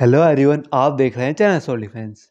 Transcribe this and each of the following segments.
hello everyone आप देख रहे हैं चैनल सोल डिफेंस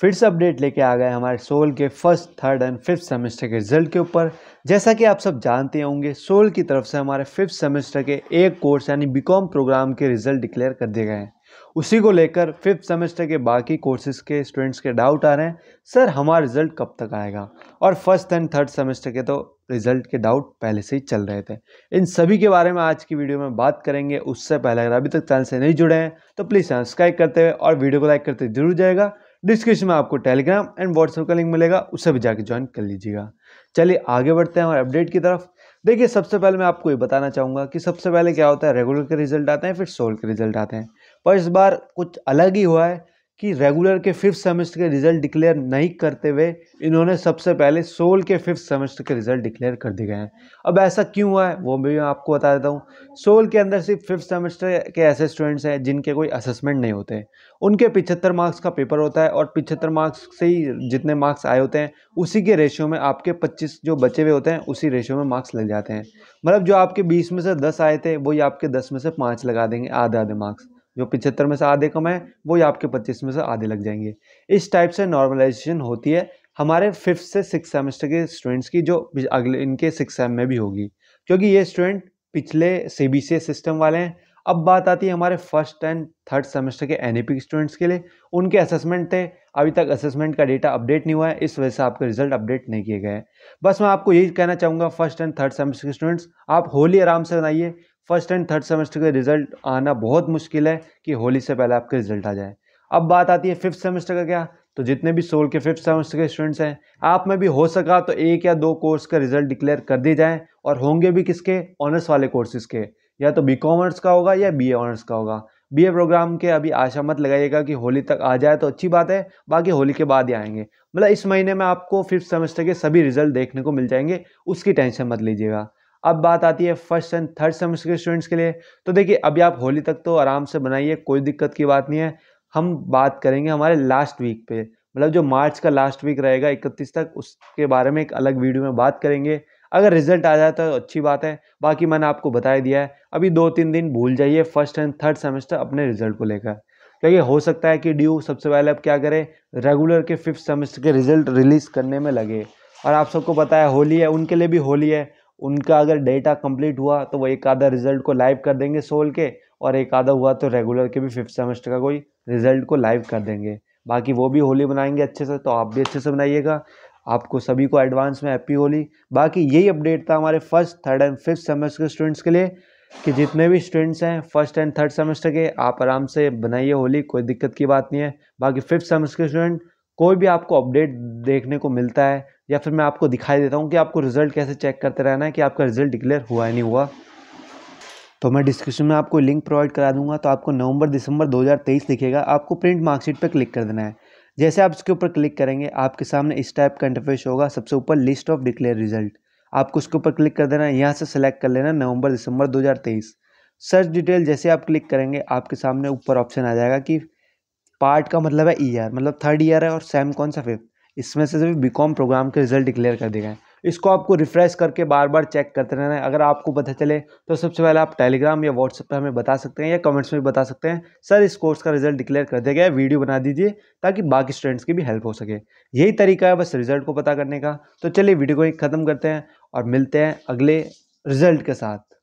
फिर से अपडेट लेके आ गए हमारे सोल के first third and fifth semester के रिजल्ट के ऊपर जैसा कि आप सब जानते होंगे सोल की तरफ से हमारे फिफ्थ सेमेस्टर के एक कोर्स यानी बीकॉम प्रोग्राम के रिजल्ट डिक्लेयर कर दिए गए हैं उसी को लेकर फिफ्थ सेमेस्टर के बाकी कोर्सेज के स्टूडेंट्स के डाउट आ रहे हैं सर हमारा रिजल्ट कब तक आएगा और फर्स्ट एंड थर्ड सेमेस्टर के तो रिजल्ट के डाउट पहले से ही चल रहे थे इन सभी के बारे में आज की वीडियो में बात करेंगे उससे पहले अगर अभी तक चैनल से नहीं जुड़े हैं तो प्लीज़ सब्सक्राइब करते हुए और वीडियो को लाइक करते जरूर जाएगा डिस्क्रिप्शन में आपको टेलीग्राम एंड व्हाट्सएप का लिंक मिलेगा उससे भी जाके ज्वाइन कर लीजिएगा चलिए आगे बढ़ते हैं हमारे अपडेट की तरफ देखिए सबसे पहले मैं आपको ये बताना चाहूँगा कि सबसे पहले क्या होता है रेगुलर के रिजल्ट आते हैं फिर सोल के रिजल्ट आते हैं पर इस बार कुछ अलग ही हुआ है कि रेगुलर के फिफ्थ सेमेस्टर के रिजल्ट डिक्लेयर नहीं करते हुए इन्होंने सबसे पहले सोल के फिफ्थ सेमेस्टर के रिजल्ट डिक्लेयर कर दिए गए हैं अब ऐसा क्यों हुआ है वो भी मैं आपको बता देता हूँ सोल के अंदर सिर्फ फिफ्थ सेमेस्टर के ऐसे स्टूडेंट्स हैं जिनके कोई असेसमेंट नहीं होते उनके पिछहत्तर मार्क्स का पेपर होता है और पिछहत्तर मार्क्स से ही जितने मार्क्स आए होते हैं उसी के रेशियो में आपके पच्चीस जो बचे हुए होते हैं उसी रेशियो में मार्क्स लग जाते हैं मतलब जो आपके बीस में से दस आए थे वही आपके दस में से पाँच लगा देंगे आधे आधे मार्क्स जो पिछहत्तर में से आधे कम है वही आपके पच्चीस में से आधे लग जाएंगे इस टाइप से नॉर्मलाइजेशन होती है हमारे फिफ्थ से सिक्स सेमेस्टर के स्टूडेंट्स की जो अगले इनके सिक्स सेम में भी होगी क्योंकि ये स्टूडेंट पिछले सी बी सिस्टम वाले हैं अब बात आती है हमारे फर्स्ट एंड थर्ड सेमेस्टर के एन के स्टूडेंट्स के लिए उनके असेसमेंट थे अभी तक असेसमेंट का डेटा अपडेट नहीं हुआ है इस वजह से आपके रिजल्ट अपडेट नहीं किए गए हैं बस मैं आपको यही कहना चाहूँगा फर्स्ट एंड थर्ड सेमेस्टर के स्टूडेंट्स आप होली आराम से बनाइए फर्स्ट एंड थर्ड सेमेस्टर के रिजल्ट आना बहुत मुश्किल है कि होली से पहले आपके रिजल्ट आ जाए अब बात आती है फिफ्थ सेमेस्टर का क्या तो जितने भी सोल के फिफ्थ सेमेस्टर के स्टूडेंट्स हैं आप में भी हो सका तो एक या दो कोर्स का रिजल्ट डिक्लेयर कर दिए जाएँ और होंगे भी किसके ऑनर्स वाले कोर्सेज के या तो बी कॉमर्स का होगा या बी ऑनर्स का होगा ए प्रोग्राम के अभी आशा मत लगाइएगा कि होली तक आ जाए तो अच्छी बात है बाकी होली के बाद ही आएंगे मतलब इस महीने में आपको फिफ्थ सेमेस्टर के सभी रिजल्ट देखने को मिल जाएंगे उसकी टेंशन मत लीजिएगा अब बात आती है फर्स्ट एंड थर्ड सेमेस्टर के स्टूडेंट्स के लिए तो देखिए अभी आप होली तक तो आराम से बनाइए कोई दिक्कत की बात नहीं है हम बात करेंगे हमारे लास्ट वीक पे मतलब जो मार्च का लास्ट वीक रहेगा इकतीस तक उसके बारे में एक अलग वीडियो में बात करेंगे अगर रिजल्ट आ जाए तो अच्छी बात है बाकी मैंने आपको बताया दिया है अभी दो तीन दिन भूल जाइए फर्स्ट एंड थर्ड सेमेस्टर अपने रिजल्ट को लेकर क्योंकि हो सकता है कि ड्यू सबसे पहले अब क्या करें रेगुलर के फिफ्थ सेमेस्टर के रिजल्ट रिलीज़ करने में लगे और आप सबको पता है होली है उनके लिए भी होली है उनका अगर डेटा कंप्लीट हुआ तो वो एक आधा रिजल्ट को लाइव कर देंगे सोल के और एक आधा हुआ तो रेगुलर के भी फिफ्थ सेमेस्टर का कोई रिजल्ट को लाइव कर देंगे बाकी वो भी होली बनाएंगे अच्छे से तो आप भी अच्छे से बनाइएगा आपको सभी को एडवांस में हैप्पी होली बाकी यही अपडेट था हमारे first third and fifth semester के स्टूडेंट्स के लिए कि जितने भी स्टूडेंट्स हैं फर्स्ट एंड थर्ड सेमेस्टर के आप आराम से बनाइए होली कोई दिक्कत की बात नहीं है बाकी फिफ्थ सेमेस्टर के स्टूडेंट कोई भी आपको अपडेट देखने को मिलता है या फिर मैं आपको दिखाई देता हूँ कि आपको रिज़ल्ट कैसे चेक करते रहना है कि आपका रिज़ल्ट डिक्लेयर हुआ है नहीं हुआ तो मैं डिस्क्रिप्शन में आपको लिंक प्रोवाइड करा दूंगा तो आपको नवंबर दिसंबर 2023 दिखेगा आपको प्रिंट मार्कशीट पर क्लिक कर देना है जैसे आप इसके ऊपर क्लिक करेंगे आपके सामने इस टाइप का इंटरफेस होगा सबसे ऊपर लिस्ट ऑफ डिक्लेयर रिजल्ट आपको उसके ऊपर क्लिक कर देना है यहाँ से सेलेक्ट कर लेना नवंबर दिसंबर दो सर्च डिटेल जैसे आप क्लिक करेंगे आपके सामने ऊपर ऑप्शन आ जाएगा कि पार्ट का मतलब है ईयर मतलब थर्ड ईयर है और सेम कौन सा फिफ्थ इसमें से भी बी प्रोग्राम के रिजल्ट डिक्लेयर कर दिए गए इसको आपको रिफ्रेश करके बार बार चेक करते रहना है अगर आपको पता चले तो सबसे पहले आप टेलीग्राम या व्हाट्सएप पर हमें बता सकते हैं या कमेंट्स में भी बता सकते हैं सर इस कोर्स का रिजल्ट डिक्लेयर कर दिया गया वीडियो बना दीजिए ताकि बाकी स्टूडेंट्स की भी हेल्प हो सके यही तरीका है बस रिजल्ट को पता करने का तो चलिए वीडियो को ही ख़त्म करते हैं और मिलते हैं अगले रिजल्ट के साथ